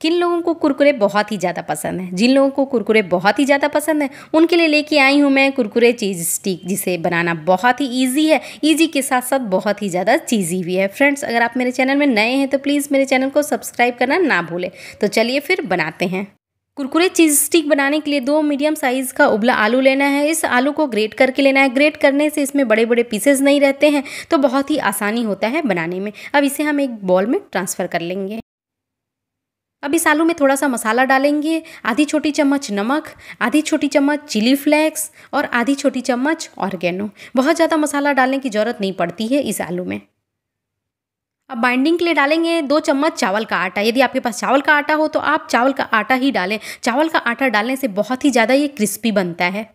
किन लोगों को कुरकुरे बहुत ही ज़्यादा पसंद है जिन लोगों को कुरकुरे बहुत ही ज़्यादा पसंद है उनके लिए लेके आई हूँ मैं कुरकुरे चीज़ स्टिक जिसे बनाना बहुत ही ईजी है ईजी के साथ साथ बहुत ही ज़्यादा चीज़ी भी है फ्रेंड्स अगर आप मेरे चैनल में नए हैं तो प्लीज़ मेरे चैनल को सब्सक्राइब करना ना भूलें तो चलिए फिर बनाते हैं कुरकुरे चीज़ स्टिक बनाने के लिए दो मीडियम साइज़ का उबला आलू लेना है इस आलू को ग्रेट करके लेना है ग्रेट करने से इसमें बड़े बड़े पीसेस नहीं रहते हैं तो बहुत ही आसानी होता है बनाने में अब इसे हम एक बॉल में ट्रांसफ़र कर लेंगे अब इस आलू में थोड़ा सा मसाला डालेंगे आधी छोटी चम्मच नमक आधी छोटी चम्मच चिली फ्लेक्स और आधी छोटी चम्मच ऑर्गेनो बहुत ज़्यादा मसाला डालने की ज़रूरत नहीं पड़ती है इस आलू में अब बाइंडिंग के लिए डालेंगे दो चम्मच चावल का आटा यदि आपके पास चावल का आटा हो तो आप चावल का आटा ही डालें चावल का आटा डालने से बहुत ही ज़्यादा ये क्रिस्पी बनता है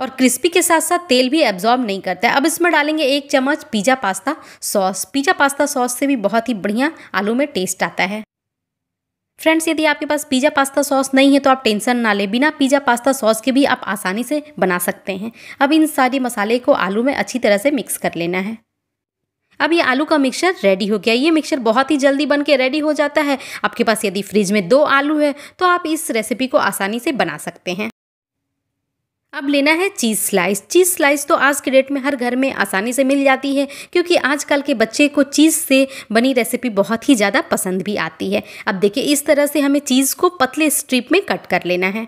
और क्रिस्पी के साथ साथ तेल भी एब्जॉर्ब नहीं करता है अब इसमें डालेंगे एक चम्मच pizza pasta sauce pizza pasta sauce से भी बहुत ही बढ़िया आलू में टेस्ट आता है फ्रेंड्स यदि आपके पास पिज़्ज़ा पास्ता सॉस नहीं है तो आप टेंशन ना लें बिना पिज़्ज़ा पास्ता सॉस के भी आप आसानी से बना सकते हैं अब इन सारी मसाले को आलू में अच्छी तरह से मिक्स कर लेना है अब ये आलू का मिक्सचर रेडी हो गया ये मिक्सचर बहुत ही जल्दी बन के रेडी हो जाता है आपके पास यदि फ्रिज में दो आलू है तो आप इस रेसिपी को आसानी से बना सकते हैं अब लेना है चीज़ स्लाइस चीज़ स्लाइस तो आज के डेट में हर घर में आसानी से मिल जाती है क्योंकि आजकल के बच्चे को चीज़ से बनी रेसिपी बहुत ही ज़्यादा पसंद भी आती है अब देखिए इस तरह से हमें चीज़ को पतले स्ट्रिप में कट कर लेना है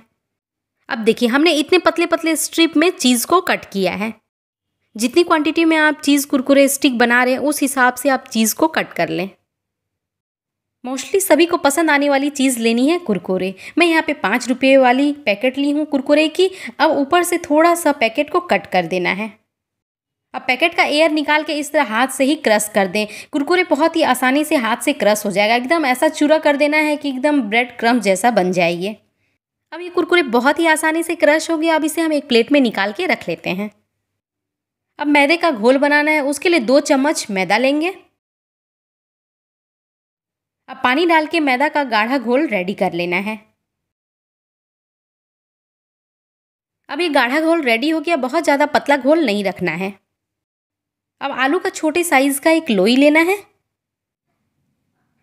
अब देखिए हमने इतने पतले पतले स्ट्रिप में चीज़ को कट किया है जितनी क्वांटिटी में आप चीज़ कुरकुरे स्टिक बना रहे हैं उस हिसाब से आप चीज़ को कट कर लें मोस्टली सभी को पसंद आने वाली चीज़ लेनी है कुरकुरे मैं यहाँ पे पाँच रुपये वाली पैकेट ली हूँ कुरकुरे की अब ऊपर से थोड़ा सा पैकेट को कट कर देना है अब पैकेट का एयर निकाल के इस तरह हाथ से ही क्रश कर दें कुरकुरे बहुत ही आसानी से हाथ से क्रश हो जाएगा एकदम ऐसा चूरा कर देना है कि एकदम ब्रेड क्रम जैसा बन जाइए अब ये कुरकुरे बहुत ही आसानी से क्रश हो गया अब इसे हम एक प्लेट में निकाल के रख लेते हैं अब मैदे का घोल बनाना है उसके लिए दो चम्मच मैदा लेंगे अब पानी डाल के मैदा का गाढ़ा घोल रेडी कर लेना है अब ये गाढ़ा घोल रेडी हो गया बहुत ज़्यादा पतला घोल नहीं रखना है अब आलू का छोटे साइज़ का एक लोई लेना है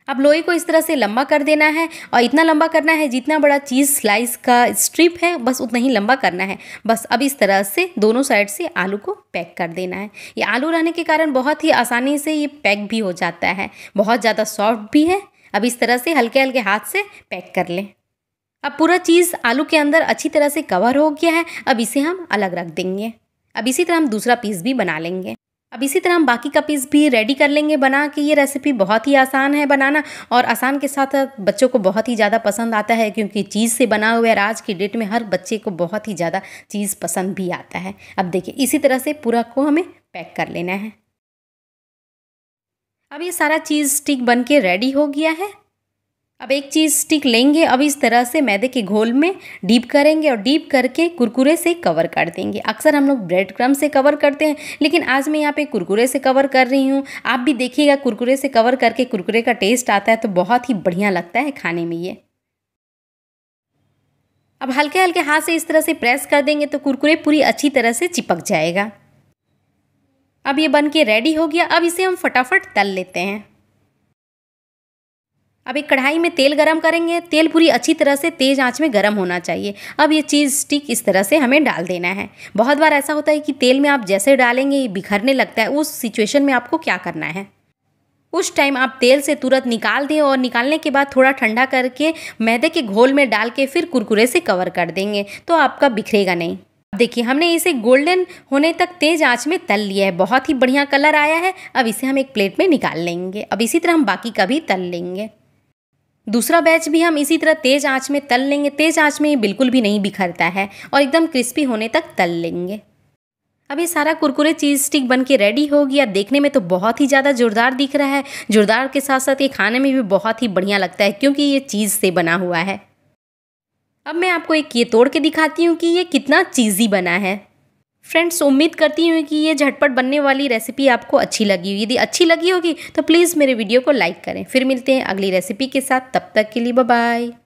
अब लोई को इस तरह से लंबा कर देना है और इतना लंबा करना है जितना बड़ा चीज़ स्लाइस का स्ट्रिप है बस उतना ही लंबा करना है बस अब इस तरह से दोनों साइड से आलू को पैक कर देना है ये आलू रहने के कारण बहुत ही आसानी से ये पैक भी हो जाता है बहुत ज़्यादा सॉफ्ट भी है अब इस तरह से हल्के हल्के हाथ से पैक कर लें अब पूरा चीज़ आलू के अंदर अच्छी तरह से कवर हो गया है अब इसे हम अलग रख देंगे अब इसी तरह हम दूसरा पीस भी बना लेंगे अब इसी तरह हम बाकी का पीस भी रेडी कर लेंगे बना के ये रेसिपी बहुत ही आसान है बनाना और आसान के साथ बच्चों को बहुत ही ज़्यादा पसंद आता है क्योंकि चीज़ से बना हुआ है आज की डेट में हर बच्चे को बहुत ही ज़्यादा चीज़ पसंद भी आता है अब देखिए इसी तरह से पूरा को हमें पैक कर लेना है अब ये सारा चीज़ स्टिक बन के रेडी हो गया है अब एक चीज़ स्टिक लेंगे अब इस तरह से मैदे के घोल में डीप करेंगे और डीप करके कुरकुरे से कवर कर देंगे अक्सर हम लोग ब्रेड क्रम से कवर करते हैं लेकिन आज मैं यहाँ पे कुरकुरे से कवर कर रही हूँ आप भी देखिएगा कुरकुरे से कवर करके कुरकुरे का टेस्ट आता है तो बहुत ही बढ़िया लगता है खाने में ये अब हल्के हल्के हाथ से इस तरह से प्रेस कर देंगे तो कुरकुरे पूरी अच्छी तरह से चिपक जाएगा अब ये बन के रेडी हो गया अब इसे हम फटाफट तल लेते हैं अब एक कढ़ाई में तेल गरम करेंगे तेल पूरी अच्छी तरह से तेज़ आंच में गरम होना चाहिए अब ये चीज़ स्टिक इस तरह से हमें डाल देना है बहुत बार ऐसा होता है कि तेल में आप जैसे डालेंगे ये बिखरने लगता है उस सिचुएशन में आपको क्या करना है उस टाइम आप तेल से तुरंत निकाल दें और निकालने के बाद थोड़ा ठंडा करके मैदे के घोल में डाल के फिर कुरकुरे से कवर कर देंगे तो आपका बिखरेगा नहीं देखिए हमने इसे गोल्डन होने तक तेज आंच में तल लिया है बहुत ही बढ़िया कलर आया है अब इसे हम एक प्लेट में निकाल लेंगे अब इसी तरह हम बाकी का भी तल लेंगे दूसरा बैच भी हम इसी तरह तेज़ आंच में तल लेंगे तेज़ आंच में ये बिल्कुल भी नहीं बिखरता है और एकदम क्रिस्पी होने तक तल लेंगे अब ये सारा कुरकुरे चीज़ स्टिक बन के रेडी हो गया देखने में तो बहुत ही ज़्यादा जोरदार दिख रहा है जोरदार के साथ साथ ये खाने में भी बहुत ही बढ़िया लगता है क्योंकि ये चीज़ से बना हुआ है अब मैं आपको एक ये तोड़ के दिखाती हूँ कि ये कितना चीज़ी बना है फ्रेंड्स उम्मीद करती हूँ कि ये झटपट बनने वाली रेसिपी आपको अच्छी लगी हो यदि अच्छी लगी होगी तो प्लीज़ मेरे वीडियो को लाइक करें फिर मिलते हैं अगली रेसिपी के साथ तब तक के लिए बाय